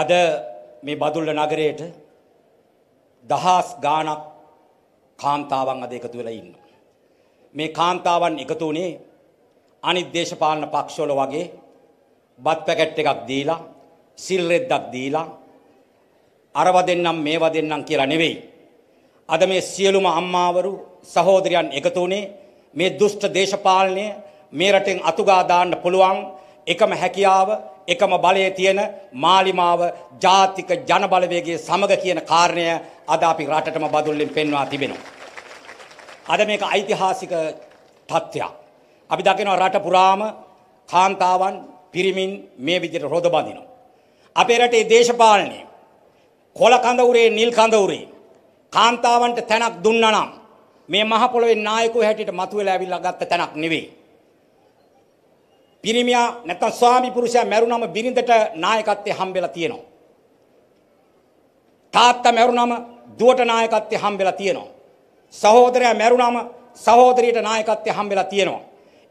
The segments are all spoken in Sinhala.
අද මේ බදුල්ල නගරයට දහස් ගානක් කාන්තාවන් අද එකතු වෙලා ඉන්නවා. මේ කාන්තාවන් එකතු වුණේ අනිත් දේශපාලන පක්ෂවල වගේ බත් පැකට් එකක් දීලා සිල් රෙද්දක් දීලා අරව දෙන්නම් මේව දෙන්නම් කියලා නෙවෙයි. අද මේ සියලුම අම්මාවරු සහෝදරයන් එකතු වුණේ මේ දුෂ්ට දේශපාලනය මේ රටෙන් අතුගා දාන්න පුළුවන් එකම හැකියාව එකම බලයේ තියෙන මාලිමාව ජාතික ජනබලවේගයේ සමග කියන කාරණය අද අපි රටටම බදුල්ලෙන් පෙන්වා තිබෙනවා. අද මේක ඓතිහාසික තත්ත්වයක්. අපි දකිනවා රට පුරාම කාන්තාවන් පිරිමින් මේ විදිහට රොද බඳිනවා. අපේ රටේ දේශපාලනය කොළ කඳවුරේ නිල් කඳවුරේ කාන්තාවන්ට තැනක් දුන්නා නම් මේ මහ පොළොවේ නායකයෝ හැටියට මතුවලා ඇවිල්ලා ගත්ත තැනක් නෙවෙයි. පිරිමියා නැත්තම් ස්වාමි පුරුෂයා මැරුණම බිරිඳට නායකත්වය හම්බෙලා තියෙනවා. තාත්තා මැරුණම දුවට නායකත්වය හම්බෙලා තියෙනවා. සහෝදරයා මැරුණම සහෝදරියට නායකත්වය හම්බෙලා තියෙනවා.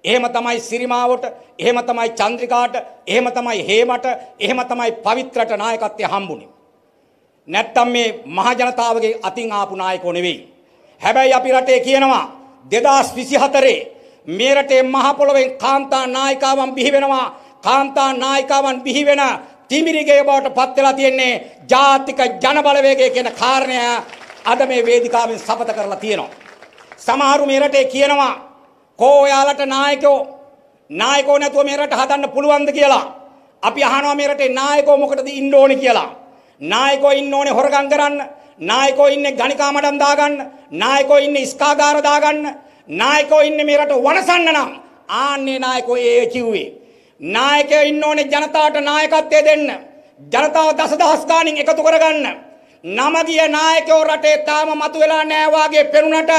එහෙම තමයි සිරිමාවට, එහෙම තමයි චන්ද්‍රිකාට, එහෙම තමයි හේමට, එහෙම තමයි පවිත්‍රට නායකත්වය හම්බුනේ. නැත්තම් මේ මහ ජනතාවගේ අතින් ආපු නායකෝ නෙවෙයි. හැබැයි අපි රටේ කියනවා 2024 මේරටේ මහපොළොවෙන් කාන්තා නායිකාවන් බිහිවෙනවා කාන්තා නායිකාවන් බිහිවෙන තිමිරිගේ බවට පත්වෙලා තියෙන්නේ ජාතික ජනබලවේගය කියන කාරණය අද මේ වේදිකාවෙන් සපත කරලා තියෙනවා. සමහරු මේ රටේ කියනවා කෝ ඔයාලට නායකයෝ නායකෝ නැතුව මේ රට හදන්න පුළුවන්ද කියලා. අපි අහනවා මේ රටේ නායකෝ මොකටද ඉන්න ඕනේ කියලා. නායකෝ ඉන්න ඕනේ හොරගම් කරන්න, නායකෝ ඉන්නේ ගණිකා මඩම් දාගන්න, නායකෝ ඉන්නේ ඉස්කාගාර දාගන්න, නායකෝ ඉන්නේ මේ රට වනසන්න නම් ආන්නේ නායකෝ ඒ කිව්වේ. නායකයෝ ඉන්න ඕනේ ජනතාවට නායකත්වය දෙන්න. ජනතාව දසදහස් ගාණින් එකතු කරගන්න. නම ගිය නායකයෝ රටේ තාම මතුවෙලා නෑ වාගේ පෙරුණට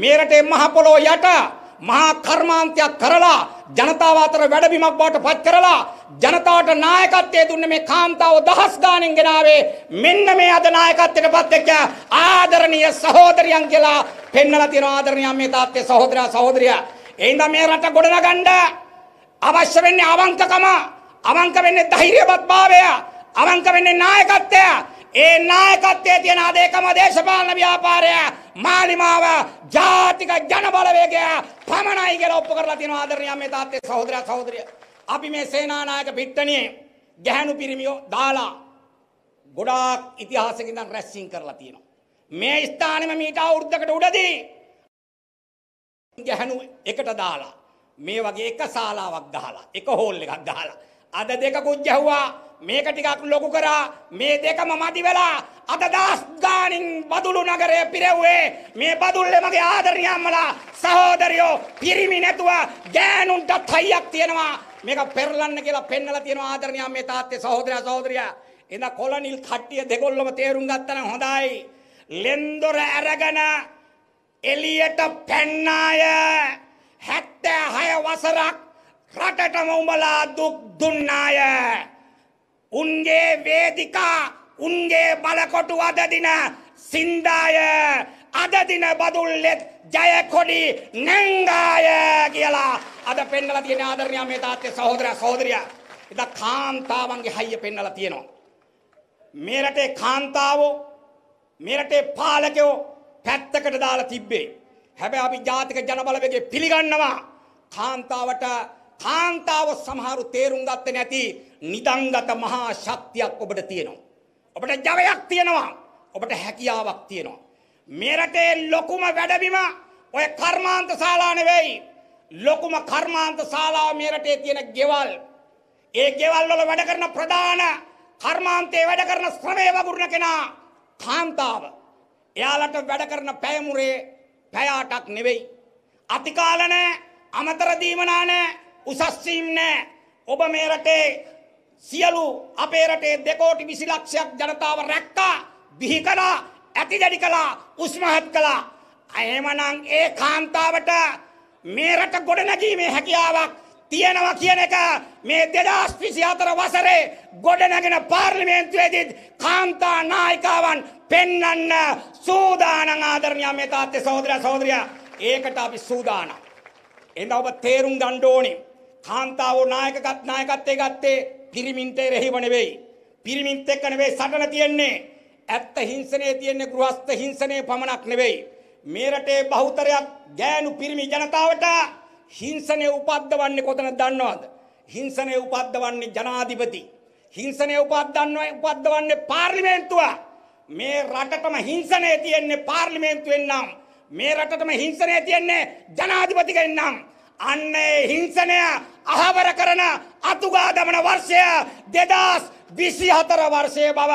මේ රටේ මහ පොළොව යට මහා කර්මාන්තයක් කරලා ජනතාව අතර වැඩබිමක් බවට පත් කරලා ජනතාවට නායකත්වය දුන්න මේ කාන්තාව දහස් ගාණෙන් ගෙනාවේ මෙන්න මේ අද නායකත්වයට පත් වෙච්ච ආදරණීය සහෝදරියන් කියලා පෙන්වලා තියෙන ආදරණීයන් මේ තාත්තේ සහෝදරයා සහෝදරියා එහෙනම් මේ රට ගොඩනගන්න අවශ්‍ය වෙන්නේ අවංකකම අවංක වෙන්නේ ධෛර්යවත්භාවය අවංක වෙන්නේ නායකත්වය ඒ නායකත්වයේ තියෙන අදේකම දේශපාලන ව්‍යාපාරය මාලිමාව ජාතික ජනබලවේගය පමණයි කියලා ඔප්පු කරලා තියෙනවා ආදරණීය මේ තාත්තේ සහෝදරයා සහෝදරිය. අපි මේ සේනානායක පිට්ටනියේ ගැහණු පිරිමියෝ දාලා ගොඩාක් ඉතිහාසෙක ඉඳන් රැස්සින් කරලා තියෙනවා. මේ ස්ථානෙම මීට අවුරුද්දකට උඩදී ගැහණු එකට දාලා මේ වගේ එක ශාලාවක් දාලා එක හෝල් එකක් දාලා අද දෙකකුත් ගැහුවා මේක ටිකක් ලොකු කරා මේ දෙකම මදි වෙලා අද දාස් ගානින් බදුළු නගරය පිරෙව්වේ මේ බදුල්ලේ මගේ ආදරණීය අම්මලා සහෝදරයෝ පිරිමි නැතුව ගෑනුන්ට තයියක් තියෙනවා මේක පෙරලන්න කියලා පෙන්නලා තියෙනවා ආදරණීය අම්මේ තාත්තේ සහෝදරයා සහෝදරියා එඳ කොලනිල් කට්ටිය දෙගොල්ලම තේරුම් ගත්තා නම් හොඳයි ලෙන්දොර අරගෙන එළියට පැන්නාය 76 වසරක් රටටම උඹලා දුක් දුන්නාය උන්ගේ වේදිකා උන්ගේ බලකොටු අදදින සින්දාය අදදින බදුල්ලෙත් ජයකොඩි නැංගාය කියලා අද පෙන්නලා තියෙන ආදරණීය මේ තාත්තේ සහෝදරයා සහෝදරියා ඉත කාන්තාවන්ගේ හයිය පෙන්නලා තියෙනවා මේ රටේ කාන්තාවෝ මේ රටේ පාලකයෝ පැත්තකට දාලා තිබ්බේ හැබැයි අපි ජාතික ජනබලවේගය පිළිගන්නවා කාන්තාවට කාන්තාව සමහරු තේරුම් ගත්තේ නැති නිදංගත මහා ශක්තියක් ඔබට තියෙනවා. ඔබට ජවයක් තියෙනවා. ඔබට හැකියාවක් තියෙනවා. මේ රටේ ලොකුම වැඩබිම ඔය කර්මාන්ත ශාලා නෙවෙයි. ලොකුම කර්මාන්ත ශාලාව මේ රටේ තියෙන ගෙවල්. ඒ ගෙවල් වල වැඩ කරන ප්‍රධාන කර්මාන්තේ වැඩ කරන ශ්‍රමය වගුරුන කෙනා කාන්තාව. එයාලට වැඩ කරන පැයමුරේ පැය අටක් නෙවෙයි. අතිකාල නැහැ, අමතර දීමනා නැහැ. උසස්වීම් නෑ. ඔබ මේ රටේ සියලු අපේ රටේ දෙකෝටි 20 ලක්ෂයක් ජනතාව රැක්කා, බිහි කළා, ඇති දැඩි කළා, උස්මහත් කළා. එහෙමනම් ඒ කාන්තාවට මේ රට ගොඩනැගීමේ හැකියාවක් තියෙනවා කියන එක මේ 2024 වසරේ ගොඩනගෙන පාර්ලිමේන්තුවේදී කාන්තා නායිකාවන් පෙන්වන්න සූදානම් ආදරණීය මේ තාත්තේ සහෝදරයා සහෝදරියා ඒකට අපි සූදානම්. එඳ ඔබ තේරුම් ගන්න ඕනේ කාන්තාවෝ නායකගත් නායකත්වයේ ගත්තේ පිරිමින්ට එරෙහිව නෙවෙයි. පිරිමින්ත් එක්ක නෙවෙයි සටන තියෙන්නේ. ඇත්ත හිංසනයේ තියෙන්නේ ගෘහස්ත හිංසනයේ පමණක් නෙවෙයි. මේ රටේ බහුතරයක් ගෑනු පිරිමි ජනතාවට හිංසනය උපද්දවන්නේ කොතනද දන්නවද? හිංසනය උපද්දවන්නේ ජනාධිපති. හිංසනය උපද්දන්නේ උපද්දවන්නේ පාර්ලිමේන්තුව. මේ රටටම හිංසනය තියෙන්නේ පාර්ලිමේන්තුවෙන් නම් මේ රටටම හිංසනය තියෙන්නේ ජනාධිපතිගෙන් නම් අන්න ඒ හිංසනය අහවර කරන අතුගා දමන වර්ෂය දෙදස් විසි හතර වර්ෂය බව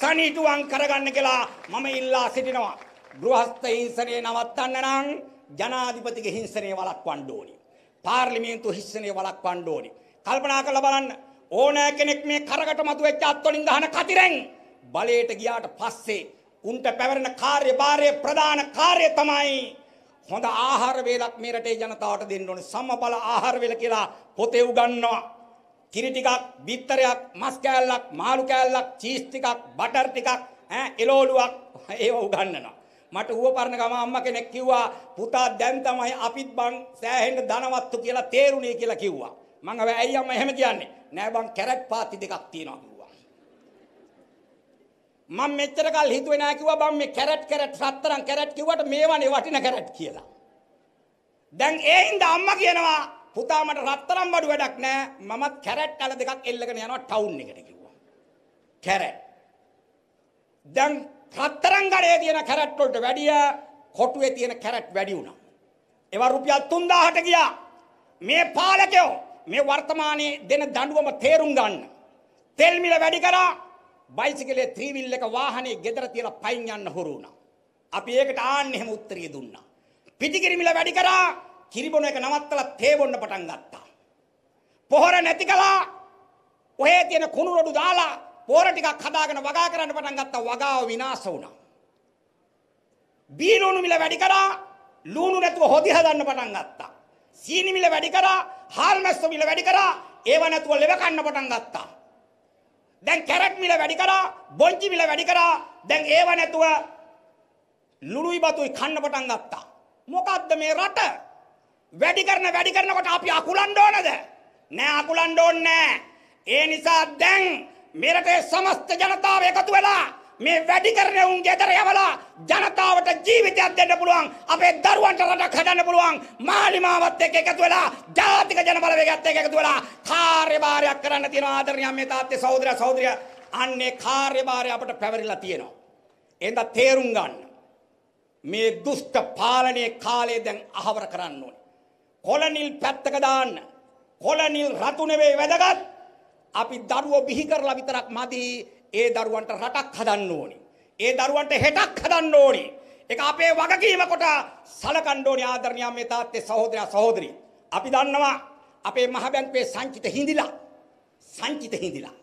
සනීටුවන් කරගන්න කියලා මම ඉල්ලා සිටිනවා. ගෘහස්ත හිංසනය නවත්තන්න නම් ජනාධිපතිගේ හිංසනය වලක් වණ්ඩෝනි. පාර්ලිමේන්තු හිස්සනය වලක් වණ්ඩෝනි. කල්පනා කළ බලන්න ඕනෑ කෙනෙක් මේ කරකට මතු වෙච්ච අත්වලින් ගහන කතිරෙන් බලයට ගියාට පස්සේ උන්ට පැවරෙන කාර්යභාරය ප්‍රධාන කාර්ය තමයි හොඳ ආහාර වේලක් මේ රටේ ජනතාවට දෙන්න ඕනේ. සමබල ආහාර වේල කියලා පොතේ උගන්වනවා. කිරි ටිකක්, බිත්තරයක්, මස් කෑල්ලක්, මාළු කෑල්ලක්, චීස් ටිකක්, බටර් ටිකක්, ඈ එලෝලුවක් ඒවා උගන්වනවා. මට ඌවපරණ ගම අම්මා කෙනෙක් කිව්වා පුතා දැන් තමයි අපිත් බං සෑහෙන්න ධනවත්තු කියලා තේරුණේ කියලා කිව්වා. මම ඇයි අම්මා එහෙම කියන්නේ? නෑ බං කැරට් පාති දෙකක් තියෙනවා. මම මෙච්චර කල් හිතුවේ නෑ කිව්වා බං මේ කැරට් කැරට් රත්තරන් කැරට් කිව්වට මේවනේ වටින කැරට් කියලා. දැන් ඒ හින්දා අම්මා කියනවා පුතා මට රත්තරන් බඩු වැඩක් නෑ මමත් කැරට් අල දෙකක් එල්ලගෙන යනවා ටවුන් එකට කිව්වා. කැරට්. දැන් රත්තරන් ගඩේ තියෙන කැරට් වලට වැඩිය කොටුවේ තියෙන කැරට් වැඩි වුණා. ඒවා රුපියල් 3000ට ගියා. මේ පාලකයෝ මේ වර්තමානයේ දෙන දඬුවම තේරුම් ගන්න. තෙල් මිල වැඩි කරා බයිසිකලේ ත්‍රිවිල් එක වාහනේ ගෙදර තියලා පයින් යන්න හොරු වුණා. අපි ඒකට ආන්න එහෙම උත්තරිය දුන්නා. පිටිකිරිමිල වැඩි කරා කිරිබොන එක නවත්තලා තේ බොන්න පටන් ගත්තා. පොහොර නැති කළා. ඔහේ තියෙන කුණු රොඩු දාලා පොහොර ටිකක් හදාගෙන වගා කරන්න පටන් ගත්තා. වගාව විනාශ වුණා. බීලුණු මිල වැඩි කරා ලුණු නැතුව හොදි හදන්න පටන් ගත්තා. සීනි මිල වැඩි කරා හාල්මැස්සෝ මිල වැඩි කරා ඒව නැතුව ලෙව කන්න පටන් ගත්තා. දැන් කැරක් මිල වැඩි කරා බොංචි මිල වැඩි කරා දැන් ඒව නැතුව ලුණුයි බතුයි කන්න පටන් ගත්තා මොකද්ද මේ රට වැඩි කරන වැඩි කරනකොට අපි අකුලන්න ඕනද නෑ අකුලන්න ඕනේ නෑ ඒ නිසා දැන් මෙරටේ සමස්ත ජනතාව එකතු වෙලා මේ වැඩි කරනේ උන් ගෙදර යවලා ජනතාවට ජීවිතයක් දෙන්න පුළුවන් අපේ දරුවන්ට රටක් හදන්න පුළුවන් මාලිමාවත් එක්ක එකතු වෙලා ජාතික ජනබලවේගයත් එක්ක එකතු වෙලා කාර්යභාරයක් කරන්න තියෙන ආදරණීය මේ තාත්තේ සහෝදරයා සහෝදරිය අන්නේ කාර්යභාරය අපට පැවරිලා තියෙනවා එහෙනම් තේරුම් ගන්න මේ දුෂ්ට පාලනයේ කාලේ දැන් අහවර කරන්න ඕනේ කොළනිල් පැත්තක දාන්න කොළනිල් රතු නෙවෙයි වැදගත් අපි දරුවෝ බිහි කරලා විතරක් මදි ඒ දරුවන්ට රටක් හදන්න ඕනි. ඒ දරුවන්ට හෙටක් හදන්න ඕනි. ඒක අපේ වගකීම කොට සලකන්න ඕනි ආදරණීය මේ තාත්තේ සහෝදරයා සහෝදරි. අපි දන්නවා අපේ මහ බැංකුවේ සංචිත හිඳිලා සංචිත හිඳිලා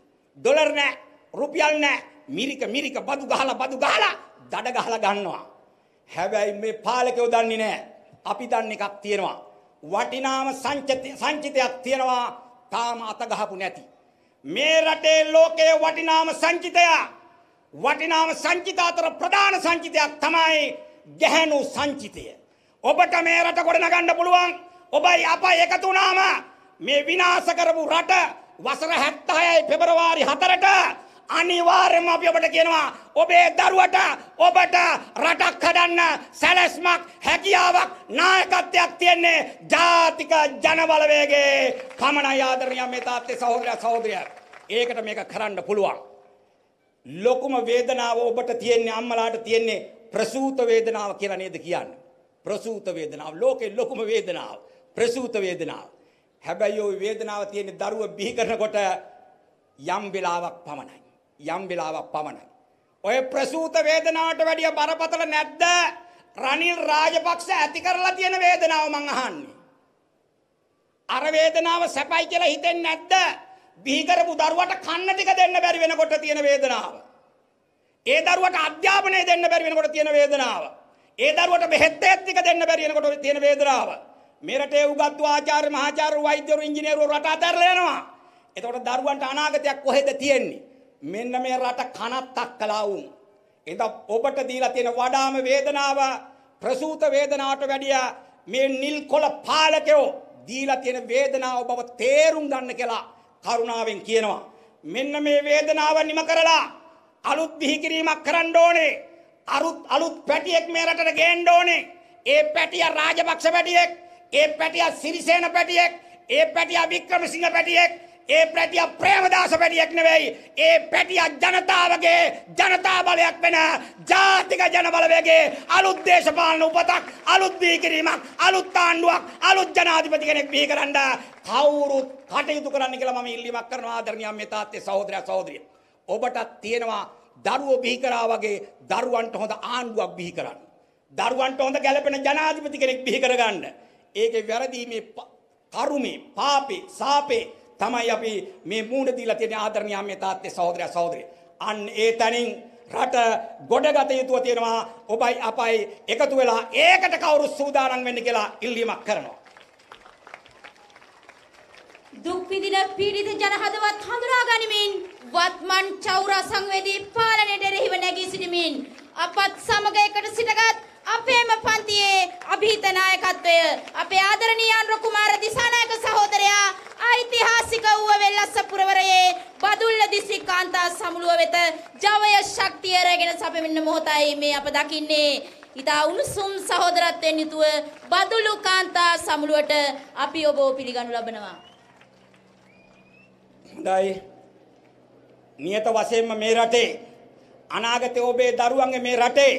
ඩොලර් නැහැ, රුපියල් නැහැ. මිරික මිරික බදු ගහලා බදු ගහලා දඩ ගහලා ගන්නවා. හැබැයි මේ පාලකයෝ දන්නේ නැහැ. අපි දන්න එකක් තියෙනවා. වටිනාම සංචිතයක් තියෙනවා. තාම අත ගහපු නැති. මේ රටේ ලෝකයේ වටිනාම සංචිතයා වටිනාම සංචිත අතර ප්‍රධාන සංචිතයක් තමයි ගැහැණු සංචිතය. ඔබට මේ රට ගොඩනගන්න පුළුවන්. ඔබයි අපයි එකතු වුණාම මේ විනාශ කරපු රට වසර 76යි පෙබරවාරි 4ට අනිවාර්යයෙන්ම අපි ඔබට කියනවා ඔබේ දරුවට ඔබට රටක් හදන්න සැලැස්මක් හැකියාවක් නායකත්වයක් තියෙන්නේ ජාතික ජනබලවේගයේ පමණයි ආදරණීය මේ තාත්තේ සහෝදරයා සහෝදරියන්. ඒකට මේක කරන්න පුළුවන්. ලොකුම වේදනාව ඔබට තියෙන්නේ අම්මලාට තියෙන්නේ ප්‍රසූත වේදනාව කියලා නේද කියන්නේ. ප්‍රසූත වේදනාව ලෝකේ ලොකුම වේදනාව ප්‍රසූත වේදනාව හැබැයි ওই වේදනාව තියෙන දරුව බිහි කරනකොට යම් වෙලාවක් පමණයි යම් වෙලාවක් පමණයි. ඔය ප්‍රසූත වේදනාවට වැඩිය බරපතල නැද්ද? රනිල් රාජපක්ෂ ඇති කරලා තියෙන වේදනාව මං අහන්නේ. අර වේදනාව සැපයි කියලා හිතෙන්නේ නැද්ද? බිහි කරපු දරුවට කන්න ටික දෙන්න බැරි වෙනකොට තියෙන වේදනාව. ඒ දරුවට අධ්‍යාපනය දෙන්න බැරි වෙනකොට තියෙන වේදනාව. ඒ දරුවට බෙහෙත් ටික දෙන්න බැරි වෙනකොට තියෙන වේදනාව. මෙරටේ උගත්තු ආචාර්ය මහාචාර්ය වෛද්‍යවරු ඉංජිනේරු රට අතහැරලා යනවා. එතකොට දරුවන්ට අනාගතයක් කොහෙද තියෙන්නේ? මෙන්න මේ රට කනත්තක් කළා වුන්. එද ඔබට දීලා තියෙන වඩාම වේදනාව ප්‍රසූත වේදනාවට වැඩිය මේ නිල් කොළ පාලකයෝ දීලා තියෙන වේදනාව බව තේරුම් ගන්න කියලා කරුණාවෙන් කියනවා. මෙන්න මේ වේදනාව නිම කරලා අලුත් බිහිකිරීමක් කරන්න ඕනේ. අලුත් අලුත් පැටියෙක් මේ රටට ගේන්න ඕනේ. ඒ පැටියා රාජපක්ෂ පැටියෙක්, ඒ පැටියා සිරිසේන පැටියෙක්, ඒ පැටියා වික්‍රමසිංහ පැටියෙක්, ඒ පැටිය ප්‍රේමදාස පැටියෙක් නෙවෙයි. ඒ පැටිය ජනතාවගේ ජනතා බලයක් වෙන ජාතික ජනබලවේගයේ අලුත් දේශපාලන උපතක්, අලුත් දීකිරීමක්, අලුත් ආණ්ඩුවක්, අලුත් ජනාධිපති කෙනෙක් බිහිකරන්න කවුරුත් කටයුතු කරන්න කියලා මම ඉල්ලීමක් කරනවා ආදරණීය මේ තාත්තේ සහෝදරයා සහෝදරිය. ඔබටත් තියෙනවා දරුවෝ බිහි කරා වගේ දරුවන්ට හොඳ ආණ්ඩුවක් බිහි කරන්න. දරුවන්ට හොඳ ගැළපෙන ජනාධිපති කෙනෙක් බිහි කරගන්න. ඒකේ වැරදීමේ කරුමේ පාපේ සාපේ තමයි අපි මේ මූණ දීලා තියෙන ආදරණීය අම්මේ තාත්තේ සහෝදරයා සහෝදරිය. අන්න ඒ තැනින් රට ගොඩගත යුතුව තියෙනවා ඔබයි අපයි එකතු වෙලා ඒකට කවුරු සූදානම් වෙන්න කියලා ඉල්ලීමක් කරනවා. දුක් විඳින පීඩිත ජන හදවත් හඳුනා ගනිමින් වත්මන් චෞරා සංවේදී පාලනයට එරෙහිව නැගී සිටමින් අපත් සමග එකට සිටගත් අපේම පන්තියේ අභීත නායකත්වය අපේ ආදරණීය අනුර කුමාර දිසානායක සහෝදරයා ඓතිහාසික වූ වෙල්ලස්ස පුරවරයේ බදුල්ල දිස්ත්‍රික් කාන්තා සමුළුව වෙත ජවය ශක්තිය රැගෙන සැපෙමින්න මොහොතයි මේ අප දකින්නේ ඉතා උණුසුම් සහෝදරත්වයෙන් යුතුව බදුලු කාන්තා සමුළුවට අපි ඔබව පිළිගනු ලබනවා හොඳයි නියත වශයෙන්ම මේ රටේ අනාගතයේ ඔබේ දරුවන්ගේ මේ රටේ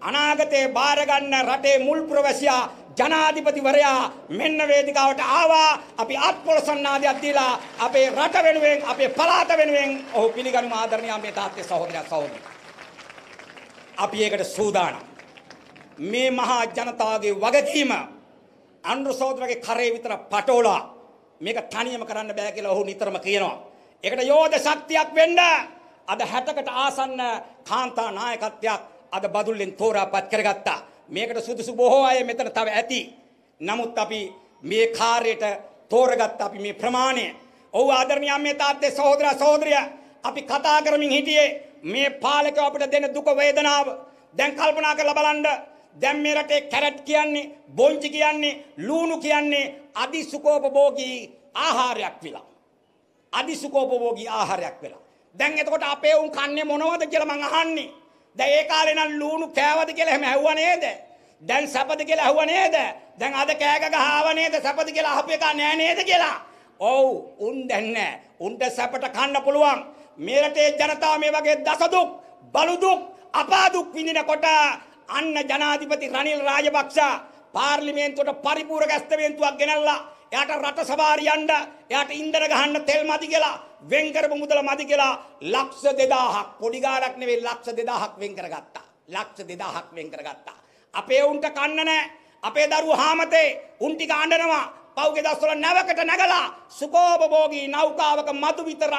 අනාගතේ බාරගන්න රටේ මුල් ප්‍රවැසියා ජනාධිපතිවරයා මෙන්න වේදිකාවට ආවා අපි අත්පොළසන්නාදයක් දීලා අපේ රට වෙනුවෙන් අපේ පළාත වෙනුවෙන් ඔහු පිළිගනිමු ආදරණීය මේ තාත්තේ සහෝදරයා සහෝදරි අපි ඒකට සූදානම් මේ මහා ජනතාවගේ වගකීම අනුර සහෝදරගේ කරේ විතර පටෝලා මේක තනියම කරන්න බෑ කියලා ඔහු නිතරම කියනවා ඒකට යෝධ ශක්තියක් වෙන්න අද 60කට ආසන්න කාන්තා නායකත්වයක් අද බදුල්ලෙන් තෝරාපත් කරගත්තා. මේකට සුදුසු බොහෝ අය මෙතන තව ඇති. නමුත් අපි මේ කාර්යයට තෝරගත්ත අපි මේ ප්‍රමාණය. ඔව් ආදරණීය අම්මේ තාත්තේ සහෝදරා සහෝදරිය අපි කතා කරමින් හිටියේ මේ පාලකව අපිට දෙන දුක වේදනාව. දැන් කල්පනා කරලා බලන්න දැන් මේ රටේ කැරට් කියන්නේ බොංචි කියන්නේ ලූණු කියන්නේ අදිසුකෝපභෝගී ආහාරයක් විලා. අදිසුකෝපභෝගී ආහාරයක් වෙලා. දැන් එතකොට අපේ උන් කන්නේ මොනවද කියලා මං අහන්නේ. දැන් ඒ කාලේ නම් ලුණු කෑවද කියලා එහෙම ඇහුවා නේද? දැන් සැපද කියලා ඇහුවා නේද? දැන් අද කෑග ගහව නේද? සැපද කියලා අහපු එක නෑ නේද කියලා? ඔව් උන් දැන් නෑ. උන්ට සැපට කන්න පුළුවන්. මේ රටේ ජනතාව මේ වගේ දසදුක්, බලුදුක්, අපාදුක් විඳිනකොට අන්න ජනාධිපති රනිල් රාජපක්ෂ පාර්ලිමේන්තුවට පරිපූර්ණ ඇස්තමේන්තුවක් ගෙනල්ලා එයාට රට සභාවට යන්න එයාට ඉන්ධන ගහන්න තෙල් මදි කියලා වෙන් කරපු මුදල මදි කියලා ලක්ෂ 2000ක් පොඩි ගාණක් නෙවෙයි ලක්ෂ 2000ක් වෙන් කරගත්තා ලක්ෂ 2000ක් වෙන් කරගත්තා අපේ උන්ට කන්න නැහැ අපේ දරුවෝ හාමතේ උන් ටික අඬනවා පෞගේ දස්වල නැවකට නැගලා සුකෝපභෝගී නෞකාවක මතු විතර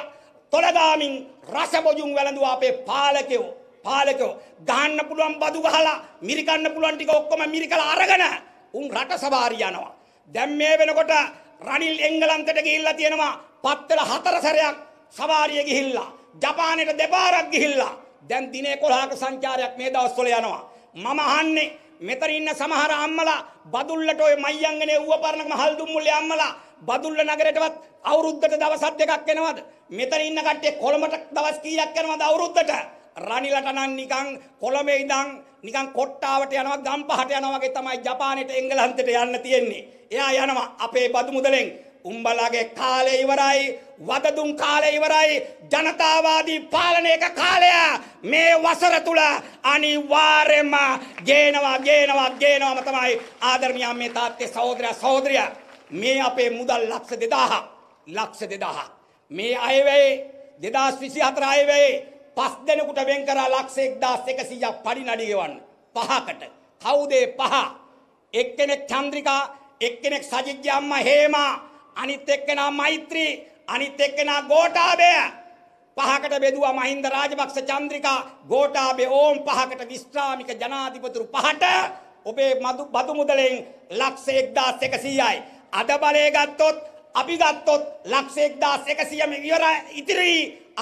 තොලගාමින් රසබොජුන් වැළඳුවා අපේ පාලකයෝ පාලකෝ ගහන්න පුළුවන් බදු ගහලා මිරිකන්න පුළුවන් ටික ඔක්කොම මිරිකලා අරගෙන උන් රට සභාරිය යනවා දැන් මේ වෙනකොට රනිල් එංගලන්තයට ගිහිල්ලා තියෙනවා පත්තල හතර සැරයක් සවාරිය ගිහිල්ලා ජපානයට දෙපාරක් ගිහිල්ලා දැන් දින 11ක සංචාරයක් මේ දවස්වල යනවා මම අහන්නේ මෙතන ඉන්න සමහර අම්මලා බදුල්ලට ওই මයියංගනේ ඌවපරණ මහල් දුම්මුල්ලේ අම්මලා බදුල්ල නගරයටවත් අවුරුද්දට දවස් දෙකක් එනවද මෙතන ඉන්න කට්ටිය කොළඹට දවස් කීයක් යනවද අවුරුද්දට රනිලට නම් නිකන් කොළඹ ඉඳන් නිකන් කොට්ටාවට යනවා ගම්පහට යනවා වගේ තමයි ජපානයේ එංගලන්තෙට යන්න තියෙන්නේ. එයා යනවා අපේ බදු මුදලෙන්. උඹලගේ කාලය ඉවරයි වදදුම් කාලය ඉවරයි ජනතාවාදී පාලනයක කාලය මේ වසර තුල අනිවාර්යයෙන්ම ගේනවා ගේනවා ගේනවාම තමයි ආදරණීය මේ තාත්තේ සහෝදරයා සහෝදරියා මේ අපේ මුදල් ලක්ෂ 2000 ලක්ෂ 2000 මේ අයවැය 2024 අයවැය පස් දෙනෙකුට වෙන් කරා ලක්ෂ 1100ක් පඩිනඩි ගෙවන්න. පහකට. කවුද පහ? එක්කෙනෙක් චන්ද්‍රිකා, එක්කෙනෙක් සජිත්ගේ අම්මා හේමා, අනිත් එක්කෙනා මෛත්‍රී, අනිත් එක්කෙනා ගෝඨාභය. පහකට බෙදුවා මහින්ද රාජපක්ෂ චන්ද්‍රිකා ගෝඨාභය ඕම් පහකට විස්්‍රාමික ජනාධිපතිතුරු පහට ඔබේ මදු බදු මුදලෙන් ලක්ෂ 1100යි. අද බලය ගත්තොත් අපි ගත්තොත් ලක්ෂ 1100ම ඉවර ඉතිරි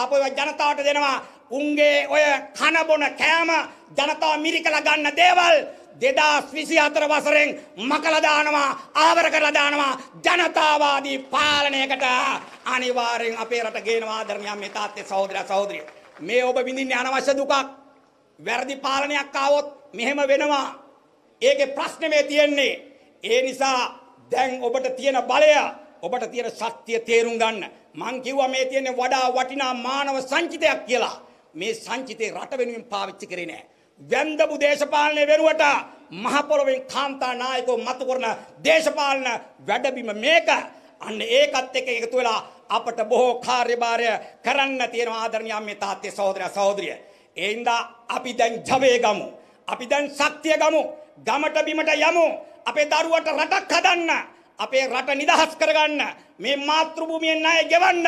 අපව ජනතාවට දෙනවා උන්ගේ ඔය කනබොන කෑම ජනතාව මිරිකලා ගන්න දේවල් දෙදස් විසි අතර වසරෙන් මකලදානවා ආවර කරලදානවා ජනතාවාදී පාලනයකට අනිවාරෙන් අපේ රට ගේනවා ධර්මයම් මෙතාත්තේ සෞදර සෞදරිය. මේ ඔබ විඳින්න අනවශ්‍ය දුකක් වැරදි පාලනයක් ආවොත් මෙහෙම වෙනවා. ඒකෙ ප්‍රශ්නමේ තියෙන්නේ. ඒ නිසා දැන් ඔබට තියෙන බලය ඔබට තියෙන ශක්තිය තේරුම් ගන්න. මං කිව්වා මේ තියෙන වඩා වටිනා මානව සංචිතයක් කියලා. මේ සංචිතේ රට වෙනුවෙන් පාවිච්චි කරේ නැහැ. වැන්දපු දේශපාලනය වෙනුවට මහපොළොවෙන් කාන්තා නායකෝ මතු කරන දේශපාලන වැඩබිම මේක අන්න ඒකත් එක්ක එකතු වෙලා අපට බොහෝ කාර්යභාරය කරන්න තියෙන ආදරණීය අම්මේ තාත්තේ සහෝදරයා සහෝදරිය. ඒ හින්දා අපි දැන් ජවයේ ගමු. අපි දැන් ශක්තිය ගමු. ගමට බිමට යමු. අපේ දරුවට රටක් හදන්න. අපේ රට නිදහස් කරගන්න. මේ මාතෘභූමියෙන් ණය ගෙවන්න.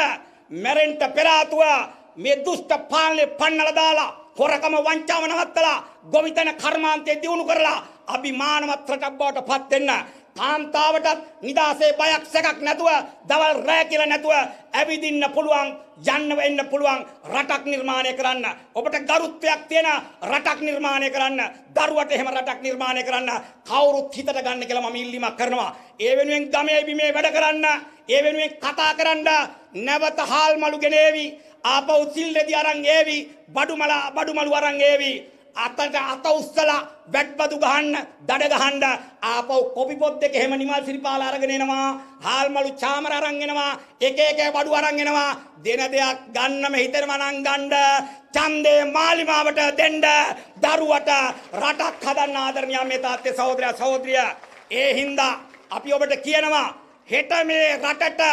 මැරෙන්න පෙර ආතුවා මේ දුෂ්ට පාලනේ පන්නලා දාලා හොරකම වංචාව නවත්තලා ගොවිතැන කර්මාන්තේ දියුණු කරලා අභිමානවත් රටක් බවට පත් වෙන්න කාන්තාවටත් නිදාසේ බයක් සැකක් නැතුව දවල් රෑ කියලා නැතුව ඇවිදින්න පුළුවන් යන්න වෙන්න පුළුවන් රටක් නිර්මාණය කරන්න ඔබට ගරුත්වයක් තියෙන රටක් නිර්මාණය කරන්න දරුවට එහෙම රටක් නිර්මාණය කරන්න කවුරුත් හිතට ගන්න කියලා මම ඉල්ලීමක් කරනවා ඒ වෙනුවෙන් ගමේ බිමේ වැඩ කරන්න ඒ වෙනුවෙන් කතා කරන්න නැවත හාල් මලු ගෙනේවි ආපව් සිල්ලෙදි අරන් ඒවි බඩුමල බඩුමලු අරන් ඒවි අතට අත උස්සලා වැට්බදු ගහන්න දඩ ගහන්න ආපව් කොපි පොත් දෙක එහෙම නිමල් සිරිපාල අරගෙන එනවා හාල්මලු චාමර අරන් එනවා එක එක බඩු අරන් එනවා දෙන දෙයක් ගන්නම හිතෙනවා නම් ගන්න ඡන්දේ මාලිමාවට දෙන්න දරුවට රටක් හදන්න ආදරණීය මේ තාත්තේ සහෝදරයා සහෝදරිය ඒ හින්දා අපි ඔබට කියනවා හෙට මේ රටට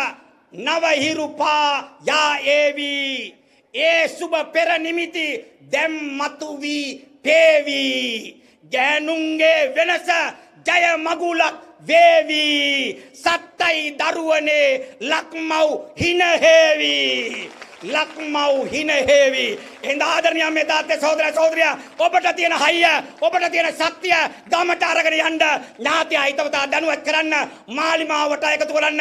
නවහි රුපා යා ඒවි ඒ සුබ පෙර නිමිති දැම් මතු වී පේවි ගෑනුන්ගේ වෙනස ජය මගුලක් වේවි සත්තයි දරුවනේ ලක්මව් හිනහේවි ලක්මව් හිනහේවි හින්ද ආදරණියන් මේ තාත්තේ සහෝදර සහෝදරියා ඔබට තියෙන හයිය ඔබට තියෙන ශක්තිය ගමට අරගෙන යන්න ඥාතිය හිතවතා දැනුවත් කරන්න මාලිමාවට එකතු කරන්න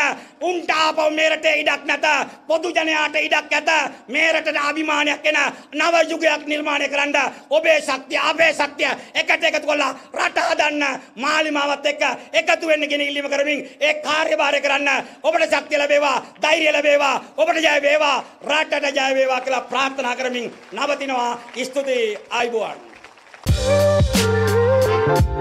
උන්ට ආපහු මේරට ඉඩක් නැත පොදු ජනයාට ඉඩක් ඇත මේරටට අභිමානයක් එන නව යුගයක් නිර්මාණය කරන්න ඔබේ ශක්තිය අපේ ශක්තිය එකට එකතු කරලා රට හදන්න මාලිමාවත් එක්ක එකතු වෙන්න කියන ඉල්ලීම කරමින් ඒ කාර්යභාරය කරන්න ඔබට ශක්තිය ලැබේවා ධෛර්යය ලැබේවා ඔබට ජය වේවා රටට ජය වේවා කියලා ප්‍රාර්ථනා කරමින් නවතිනවා ස්තුතියි අයිබුවන්. Thank you.